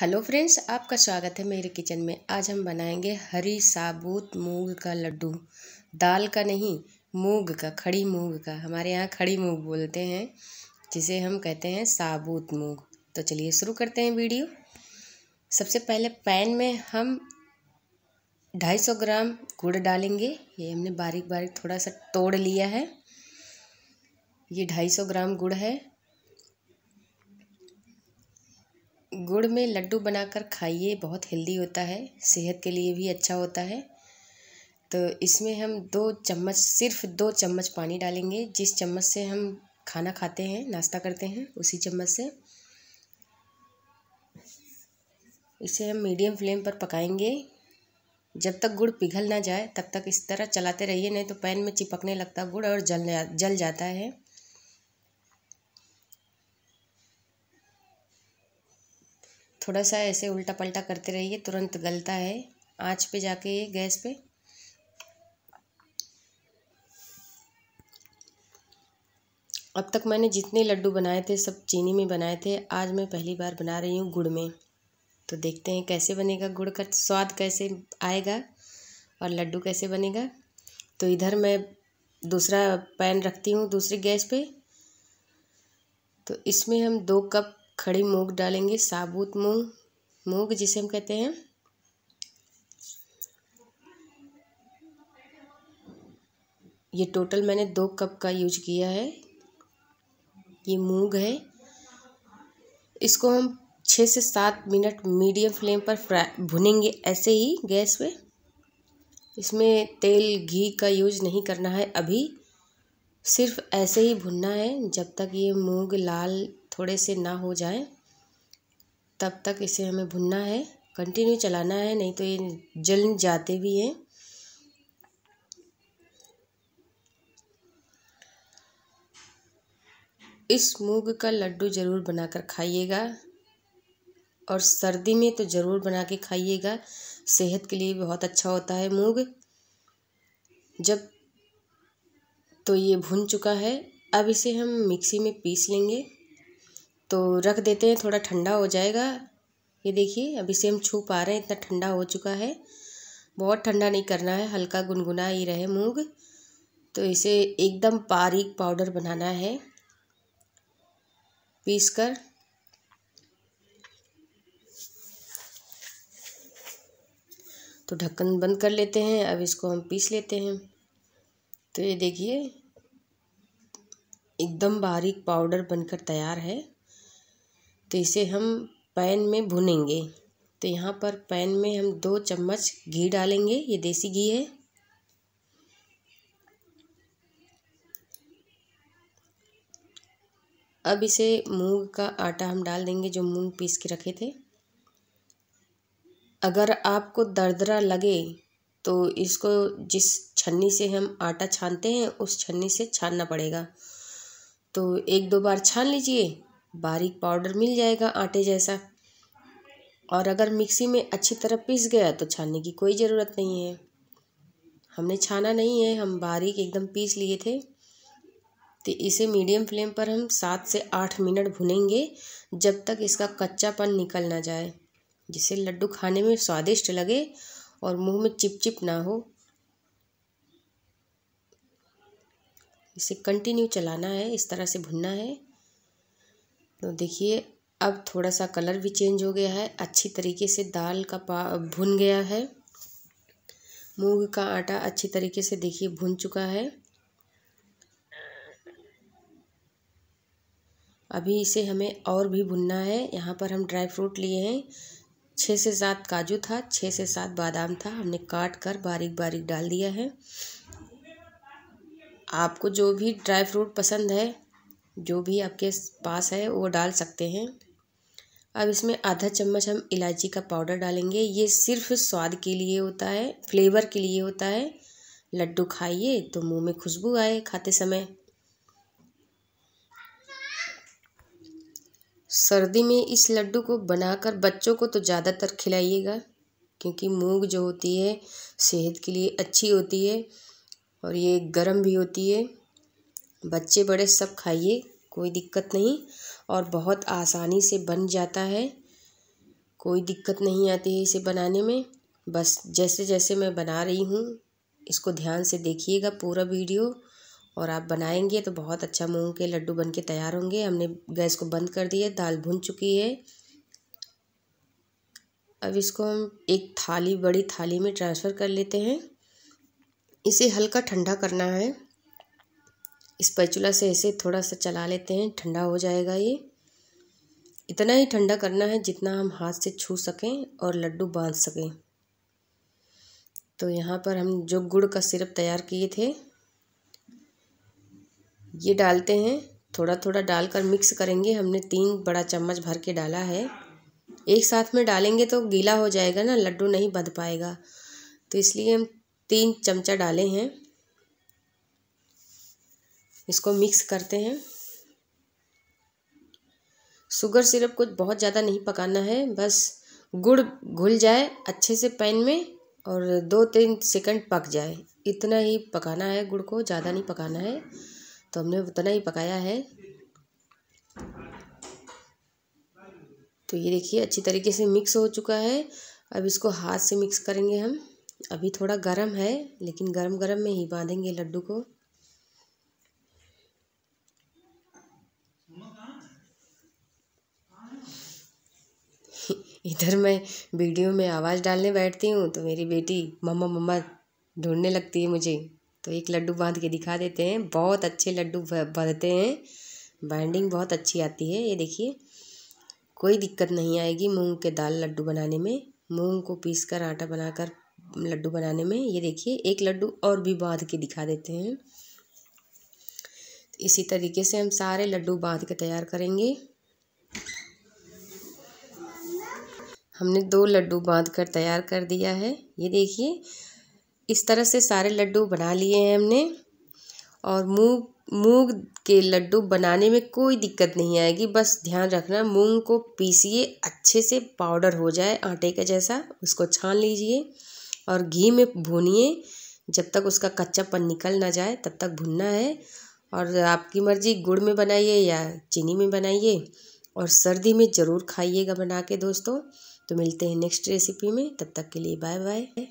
hello friends आपका स्वागत है मेरे किचन में आज हम बनाएंगे हरी साबुत मूंग का लड्डू दाल का नहीं मूंग का खड़ी मूंग का हमारे यहाँ खड़ी मूंग बोलते हैं जिसे हम कहते हैं साबुत मूंग तो चलिए शुरू करते हैं वीडियो सबसे पहले पैन में हम ढाई सौ ग्राम गुड़ डालेंगे ये हमने बारीक बारीक थोड़ा सा तोड़ लिया है ये सौ ग्राम गुड़ है गुड़ में लड्डू बनाकर खाइए बहुत हेल्दी होता है सेहत के लिए भी अच्छा होता है तो इसमें हम दो चम्मच सिर्फ दो चम्मच पानी डालेंगे जिस चम्मच से हम खाना खाते हैं नाश्ता करते हैं उसी चम्मच से इसे हम मीडियम फ्लेम पर पकाएंगे जब तक गुड़ पिघल ना जाए तब तक इस तरह चलाते रहिए नहीं तो पैन में चिपकने लगता गुड़ और जल जा, जल जाता है थोड़ा सा ऐसे उल्टा पलटा करते रहिए तुरंत गलता है आँच पे जाके ये गैस पे अब तक मैंने जितने लड्डू बनाए थे सब चीनी में बनाए थे आज मैं पहली बार बना रही हूँ गुड़ में तो देखते हैं कैसे बनेगा गुड़ का स्वाद कैसे आएगा और लड्डू कैसे बनेगा तो इधर मैं दूसरा पैन रखती हूँ दूसरी गैस पे तो इसमें हम दो कप खड़ी मूंग डालेंगे साबुत मूंग मूंग जिसे हम कहते हैं ये टोटल मैंने दो कप का यूज किया है ये मूंग है इसको हम छः से सात मिनट मीडियम फ्लेम पर फ्राई भुनेंगे ऐसे ही गैस पे इसमें तेल घी का यूज नहीं करना है अभी सिर्फ ऐसे ही भुनना है जब तक ये मूंग लाल थोड़े से ना हो जाए तब तक इसे हमें भुनना है कंटिन्यू चलाना है नहीं तो ये जल जाते भी हैं इस मूंग का लड्डू ज़रूर बनाकर खाइएगा और सर्दी में तो ज़रूर बना के खाइएगा सेहत के लिए बहुत अच्छा होता है मूंग जब तो ये भुन चुका है अब इसे हम मिक्सी में पीस लेंगे तो रख देते हैं थोड़ा ठंडा हो जाएगा ये देखिए अभी से हम छू पा रहे हैं इतना ठंडा हो चुका है बहुत ठंडा नहीं करना है हल्का गुनगुना ही रहे मूँग तो इसे एकदम बारीक पाउडर बनाना है पीस कर तो ढक्कन बंद कर लेते हैं अब इसको हम पीस लेते हैं तो ये देखिए एकदम बारीक पाउडर बनकर तैयार है तो इसे हम पैन में भुनेंगे तो यहाँ पर पैन में हम दो चम्मच घी डालेंगे ये देसी घी है अब इसे मूंग का आटा हम डाल देंगे जो मूंग पीस के रखे थे अगर आपको दरदरा लगे तो इसको जिस छन्नी से हम आटा छानते हैं उस छन्नी से छानना पड़ेगा तो एक दो बार छान लीजिए बारीक पाउडर मिल जाएगा आटे जैसा और अगर मिक्सी में अच्छी तरह पीस गया तो छानने की कोई ज़रूरत नहीं है हमने छाना नहीं है हम बारीक एकदम पीस लिए थे तो इसे मीडियम फ्लेम पर हम सात से आठ मिनट भुनेंगे जब तक इसका कच्चापन निकल ना जाए जिससे लड्डू खाने में स्वादिष्ट लगे और मुंह में चिपचिप ना हो इसे कंटिन्यू चलाना है इस तरह से भुनना है तो देखिए अब थोड़ा सा कलर भी चेंज हो गया है अच्छी तरीके से दाल का पा भुन गया है मूंग का आटा अच्छी तरीके से देखिए भुन चुका है अभी इसे हमें और भी भुनना है यहाँ पर हम ड्राई फ्रूट लिए हैं छः से सात काजू था छः से सात बादाम था हमने काट कर बारीक बारीक डाल दिया है आपको जो भी ड्राई फ्रूट पसंद है जो भी आपके पास है वो डाल सकते हैं अब इसमें आधा चम्मच हम इलायची का पाउडर डालेंगे ये सिर्फ स्वाद के लिए होता है फ्लेवर के लिए होता है लड्डू खाइए तो मुंह में खुशबू आए खाते समय सर्दी में इस लड्डू को बनाकर बच्चों को तो ज़्यादातर खिलाइएगा क्योंकि मूंग जो होती है सेहत के लिए अच्छी होती है और ये गर्म भी होती है बच्चे बड़े सब खाइए कोई दिक्कत नहीं और बहुत आसानी से बन जाता है कोई दिक्कत नहीं आती है इसे बनाने में बस जैसे जैसे मैं बना रही हूँ इसको ध्यान से देखिएगा पूरा वीडियो और आप बनाएंगे तो बहुत अच्छा मूंग के लड्डू बन के तैयार होंगे हमने गैस को बंद कर दिया दाल भुन चुकी है अब इसको हम एक थाली बड़ी थाली में ट्रांसफ़र कर लेते हैं इसे हल्का ठंडा करना है स्पैचुला से ऐसे थोड़ा सा चला लेते हैं ठंडा हो जाएगा ये इतना ही ठंडा करना है जितना हम हाथ से छू सकें और लड्डू बांध सकें तो यहाँ पर हम जो गुड़ का सिरप तैयार किए थे ये डालते हैं थोड़ा थोड़ा डालकर मिक्स करेंगे हमने तीन बड़ा चम्मच भर के डाला है एक साथ में डालेंगे तो गीला हो जाएगा ना लड्डू नहीं बध पाएगा तो इसलिए हम तीन चमचा डाले हैं इसको मिक्स करते हैं शुगर सिरप को बहुत ज़्यादा नहीं पकाना है बस गुड़ घुल जाए अच्छे से पैन में और दो तीन सेकंड पक जाए इतना ही पकाना है गुड़ को ज़्यादा नहीं पकाना है तो हमने उतना ही पकाया है तो ये देखिए अच्छी तरीके से मिक्स हो चुका है अब इसको हाथ से मिक्स करेंगे हम अभी थोड़ा गर्म है लेकिन गर्म गर्म में ही बांधेंगे लड्डू को इधर मैं वीडियो में आवाज़ डालने बैठती हूँ तो मेरी बेटी मम्मा मम्मा ढूंढने लगती है मुझे तो एक लड्डू बांध के दिखा देते हैं बहुत अच्छे लड्डू बनते हैं बाइंडिंग बहुत अच्छी आती है ये देखिए कोई दिक्कत नहीं आएगी मूंग के दाल लड्डू बनाने में मूंग को पीस कर आटा बनाकर लड्डू बनाने में ये देखिए एक लड्डू और भी बांध के दिखा देते हैं इसी तरीके से हम सारे लड्डू बांध के तैयार करेंगे हमने दो लड्डू बांध कर तैयार कर दिया है ये देखिए इस तरह से सारे लड्डू बना लिए हैं हमने और मूंग मूंग के लड्डू बनाने में कोई दिक्कत नहीं आएगी बस ध्यान रखना मूंग को पीसिए अच्छे से पाउडर हो जाए आटे का जैसा उसको छान लीजिए और घी में भूनिए जब तक उसका कच्चापन निकल ना जाए तब तक भुनना है और आपकी मर्ज़ी गुड़ में बनाइए या चीनी में बनाइए और सर्दी में ज़रूर खाइएगा बना के दोस्तों तो मिलते हैं नेक्स्ट रेसिपी में तब तक के लिए बाय बाय